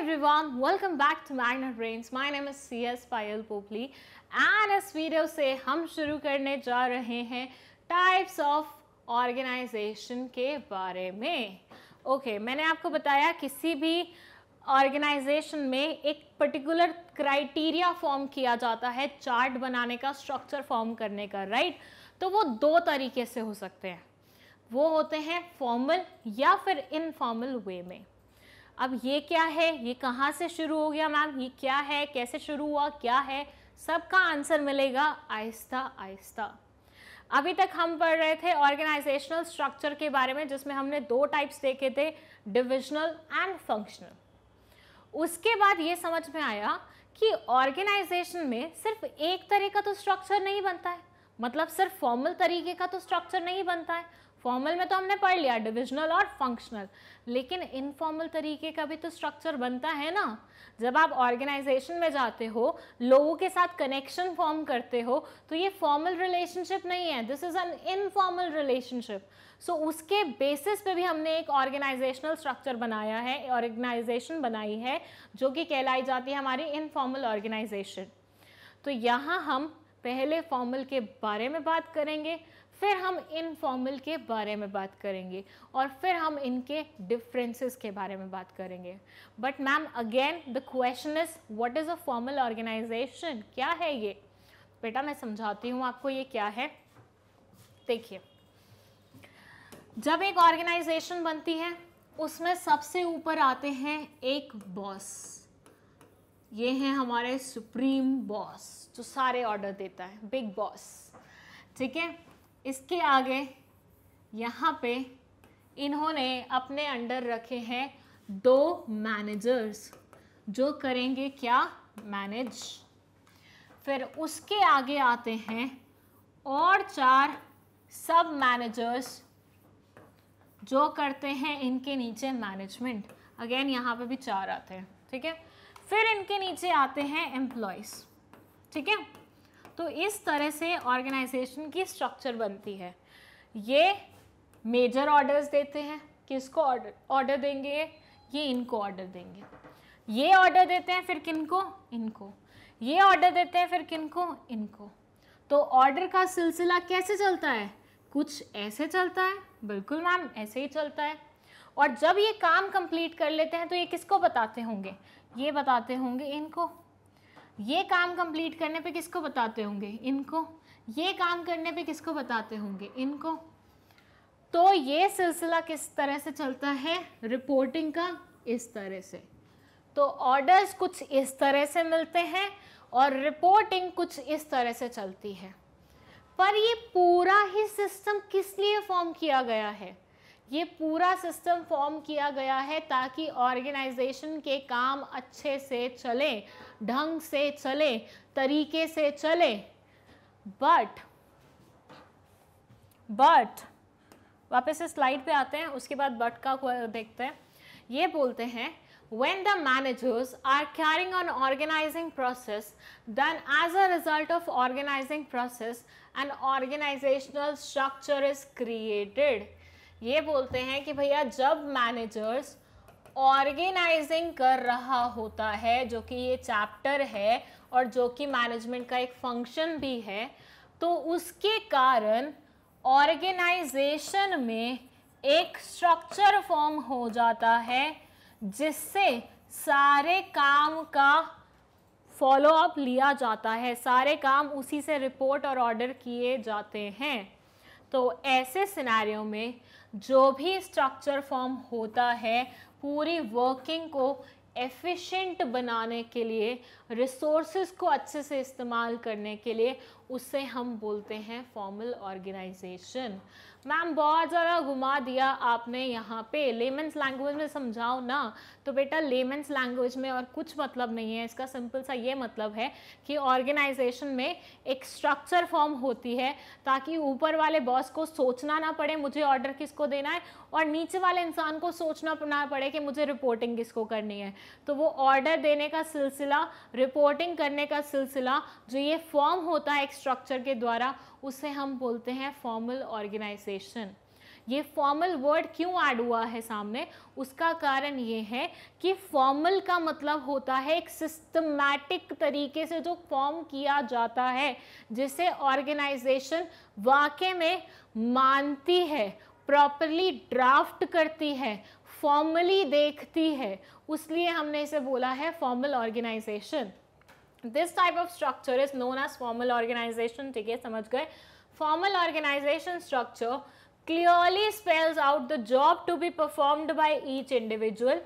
everyone, welcome back to Magnet Brains. My name is CS Payal Popli and इस video से हम शुरू करने जा रहे हैं टाइप्स ऑफ ऑर्गेनाइजेशन के बारे में ओके okay, मैंने आपको बताया किसी भी ऑर्गेनाइजेशन में एक पर्टिकुलर क्राइटेरिया फॉर्म किया जाता है चार्ट बनाने का स्ट्रक्चर फॉर्म करने का राइट right? तो वो दो तरीके से हो सकते हैं वो होते हैं फॉर्मल या फिर इनफॉर्मल वे में अब ये क्या है ये कहाँ से शुरू हो गया मैम ये क्या है कैसे शुरू हुआ क्या है सबका आंसर मिलेगा आहिस्ता आहिस्ता अभी तक हम पढ़ रहे थे ऑर्गेनाइजेशनल स्ट्रक्चर के बारे में जिसमें हमने दो टाइप्स देखे थे डिविजनल एंड फंक्शनल उसके बाद ये समझ में आया कि ऑर्गेनाइजेशन में सिर्फ एक तरह का तो स्ट्रक्चर नहीं बनता है मतलब सिर्फ फॉर्मल तरीके का तो स्ट्रक्चर नहीं बनता है फॉर्मल में तो हमने पढ़ लिया डिविजनल और फंक्शनल लेकिन इनफॉर्मल तरीके का भी तो स्ट्रक्चर बनता है ना जब आप ऑर्गेनाइजेशन में जाते हो लोगों के साथ कनेक्शन फॉर्म करते हो तो ये फॉर्मल रिलेशनशिप नहीं है this is an informal relationship so उसके बेसिस पे भी हमने एक ऑर्गेनाइजेशनल स्ट्रक्चर बनाया है ऑर्गेनाइजेशन बनाई है जो कि कहलाई जाती है हमारी इनफॉर्मल ऑर्गेनाइजेशन तो यहाँ हम पहले फॉर्मल के बारे में बात करेंगे फिर हम इनफॉर्मल के बारे में बात करेंगे और फिर हम इनके डिफरेंसेस के बारे में बात करेंगे but ma'am again the question is what is a formal organization क्या है ये बेटा मैं समझाती हूँ आपको ये क्या है देखिए जब एक ऑर्गेनाइजेशन बनती है उसमें सबसे ऊपर आते हैं एक बॉस ये हैं हमारे सुप्रीम बॉस जो सारे ऑर्डर देता है बिग बॉस ठीक है इसके आगे यहाँ पे इन्होंने अपने अंडर रखे हैं दो मैनेजर्स जो करेंगे क्या मैनेज फिर उसके आगे आते हैं और चार सब मैनेजर्स जो करते हैं इनके नीचे मैनेजमेंट अगेन यहाँ पे भी चार आते हैं ठीक है फिर इनके नीचे आते हैं एम्प्लॉयज़ ठीक है तो इस तरह से ऑर्गेनाइजेशन की स्ट्रक्चर बनती है ये मेजर ऑर्डर्स देते हैं किसको ऑर्डर देंगे ये इनको ऑर्डर देंगे ये ऑर्डर देते हैं फिर किनको इनको ये ऑर्डर देते हैं फिर किनको इनको तो ऑर्डर का सिलसिला कैसे चलता है कुछ ऐसे चलता है बिल्कुल मैम ऐसे ही चलता है और जब ये काम कंप्लीट कर लेते हैं तो ये किसको बताते होंगे ये बताते होंगे इनको ये काम कंप्लीट करने पे किसको बताते होंगे इनको ये काम करने पे किसको बताते होंगे इनको तो ये सिलसिला किस तरह से चलता है रिपोर्टिंग का इस तरह से तो ऑर्डर्स कुछ इस तरह से मिलते हैं और रिपोर्टिंग कुछ इस तरह से चलती है पर ये पूरा ही सिस्टम किस लिए फॉर्म किया गया है ये पूरा सिस्टम फॉर्म किया गया है ताकि ऑर्गेनाइजेशन के काम अच्छे से चले ढंग से चले तरीके से चले बट बट वापस से स्लाइड पे आते हैं उसके बाद बट का देखते हैं ये बोलते हैं when the managers are carrying on organizing process then as a result of organizing process an organizational structure is created ये बोलते हैं कि भैया जब मैनेजर्स ऑर्गेनाइजिंग कर रहा होता है जो कि ये चैप्टर है और जो कि मैनेजमेंट का एक फंक्शन भी है तो उसके कारण ऑर्गेनाइजेशन में एक स्ट्रक्चर फॉर्म हो जाता है जिससे सारे काम का फॉलो अप लिया जाता है सारे काम उसी से रिपोर्ट और ऑर्डर किए जाते हैं तो ऐसे सिनेरियो में जो भी स्ट्रक्चर फॉर्म होता है पूरी वर्किंग को एफिशिएंट बनाने के लिए रिसोर्सेज को अच्छे से इस्तेमाल करने के लिए उससे हम बोलते हैं फॉर्मल ऑर्गेनाइजेशन मैम बहुत ज़्यादा घुमा दिया आपने यहाँ पे लेमेंस लैंग्वेज में समझाओ ना तो बेटा लेमेंस लैंग्वेज में और कुछ मतलब नहीं है इसका सिंपल सा ये मतलब है कि ऑर्गेनाइजेशन में एक स्ट्रक्चर फॉर्म होती है ताकि ऊपर वाले बॉस को सोचना ना पड़े मुझे ऑर्डर किसको देना है और नीचे वाले इंसान को सोचना ना पड़े कि मुझे रिपोर्टिंग किसको करनी है तो वो ऑर्डर देने का सिलसिला रिपोर्टिंग करने का सिलसिला जो ये फॉर्म होता है एक स्ट्रक्चर के द्वारा उसे हम बोलते हैं फॉर्मल ऑर्गेनाइजेशन ऑर्गेनाइजेशन ये फॉर्मल वर्ड क्यों ऐड हुआ है सामने उसका कारण ये है कि फॉर्मल का मतलब होता है एक सिस्टमैटिक तरीके से जो फॉर्म किया जाता है जिसे ऑर्गेनाइजेशन वाकई में मानती है प्रॉपरली ड्राफ्ट करती है फॉर्मली देखती है उसलिए हमने इसे बोला है formal organisation this type of structure is known as formal organisation ठीक है समझ गए formal organization structure clearly spells out the job to be performed by each individual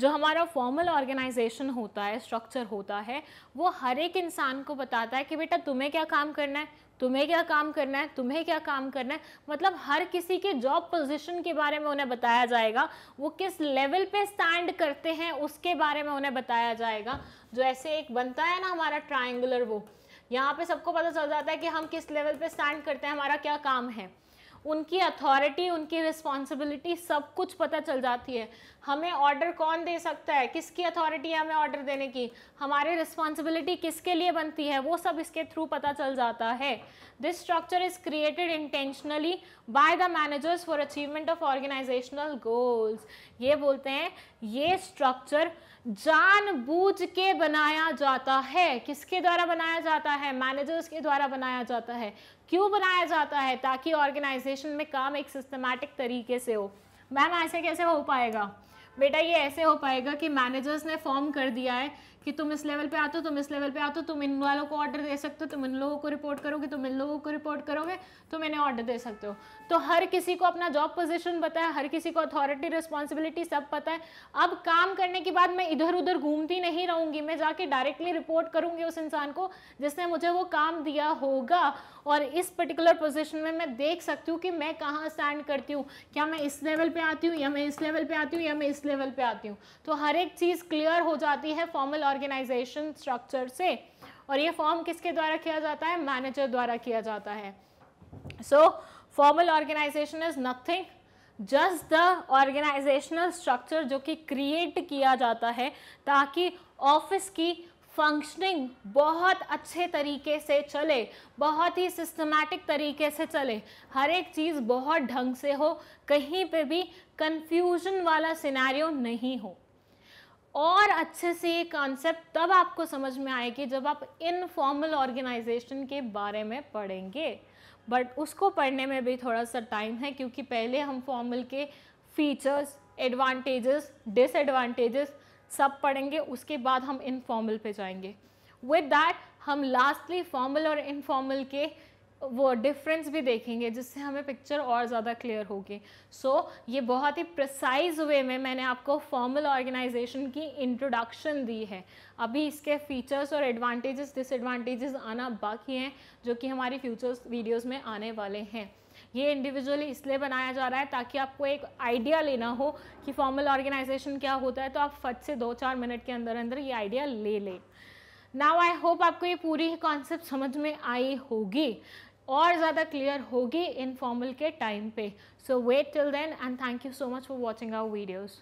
जो हमारा फॉर्मल ऑर्गेनाइजेशन होता है स्ट्रक्चर होता है वो हर एक इंसान को बताता है कि बेटा तुम्हें क्या काम करना है तुम्हें क्या काम करना है तुम्हें क्या काम करना है मतलब हर किसी के जॉब पोजीशन के बारे में उन्हें बताया जाएगा वो किस लेवल पे स्टैंड करते हैं उसके बारे में उन्हें बताया जाएगा जो ऐसे एक बनता है ना हमारा ट्राइंगुलर वो यहाँ पे सबको पता चल जाता है कि हम किस लेवल पे स्टैंड करते हैं हमारा क्या काम है उनकी अथॉरिटी उनकी रिस्पॉन्सिबिलिटी सब कुछ पता चल जाती है हमें ऑर्डर कौन दे सकता है किसकी अथॉरिटी है हमें ऑर्डर देने की हमारी रिस्पॉन्सिबिलिटी किसके लिए बनती है वो सब इसके थ्रू पता चल जाता है this structure is created intentionally by the managers for achievement of organisational goals ये बोलते हैं ये स्ट्रक्चर जानबूझ के बनाया जाता है किसके द्वारा बनाया जाता है मैनेजर्स के द्वारा बनाया जाता है क्यों बनाया जाता है ताकि ऑर्गेनाइजेशन में काम एक सिस्टमैटिक तरीके से हो मैम ऐसे कैसे हो पाएगा बेटा ये ऐसे हो पाएगा कि मैनेजर्स ने फॉर्म कर दिया है कि तुम इस लेवल पे आते हो तुम इस लेवल पे आते हो तुम इन वालों को ऑर्डर दे सकते हो तुम इन लोगों को रिपोर्ट करोगे तुम इन लोगों को रिपोर्ट करोगे तुम इन्हें ऑर्डर दे सकते हो तो हर किसी को अपना जॉब पोजिशन पता है हर किसी को अथॉरिटी रिस्पॉन्सिबिलिटी सब पता है अब काम करने के बाद मैं इधर उधर घूमती नहीं रहूँगी मैं जाके डायरेक्टली रिपोर्ट करूँगी उस इंसान को जिसने मुझे वो काम दिया होगा और इस पर्टिकुलर पोजिशन में मैं देख सकती हूँ कि मैं कहाँ स्टैंड करती हूँ क्या मैं इस लेवल पर आती हूँ या मैं इस लेवल पर आती हूँ या मैं इस लेवल पर आती हूँ तो हर एक चीज़ क्लियर हो जाती है फॉर्मल ऑर्गेनाइजेशन स्ट्रक्चर से और ये फॉर्म किसके द्वारा किया जाता है मैनेजर द्वारा किया जाता है so formal organisation is nothing just the organisational structure जो कि क्रिएट किया जाता है ताकि ऑफिस की फंक्शनिंग बहुत अच्छे तरीके से चले बहुत ही सिस्टमैटिक तरीके से चले हर एक चीज़ बहुत ढंग से हो कहीं पे भी कंफ्यूजन वाला सिनेरियो नहीं हो और अच्छे से ये कॉन्सेप्ट तब आपको समझ में आएगी जब आप इनफॉर्मल ऑर्गेनाइजेशन के बारे में पढ़ेंगे बट उसको पढ़ने में भी थोड़ा सा टाइम है क्योंकि पहले हम फॉर्मल के फीचर्स एडवांटेजेस डिसएडवांटेजेस सब पढ़ेंगे उसके बाद हम इनफॉर्मल पे जाएंगे विद दैट हम लास्टली फॉर्मल और इनफॉर्मल के वो डिफरेंस भी देखेंगे जिससे हमें पिक्चर और ज़्यादा क्लियर होगी सो so, ये बहुत ही प्रिसाइज वे में मैंने आपको फॉर्मल ऑर्गेनाइजेशन की इंट्रोडक्शन दी है अभी इसके फीचर्स और एडवांटेजेस डिसएडवांटेजेस आना बाकी हैं जो कि हमारी फ्यूचर्स वीडियोस में आने वाले हैं ये इंडिविजुअली इसलिए बनाया जा रहा है ताकि आपको एक आइडिया लेना हो कि फॉर्मल ऑर्गेनाइजेशन क्या होता है तो आप फट से दो चार मिनट के अंदर अंदर ये आइडिया ले लें नाउ आई होप आपको ये पूरी कॉन्सेप्ट समझ में आई होगी और ज़्यादा क्लियर होगी इनफॉर्मल के टाइम पे so wait till then and thank you so much for watching our videos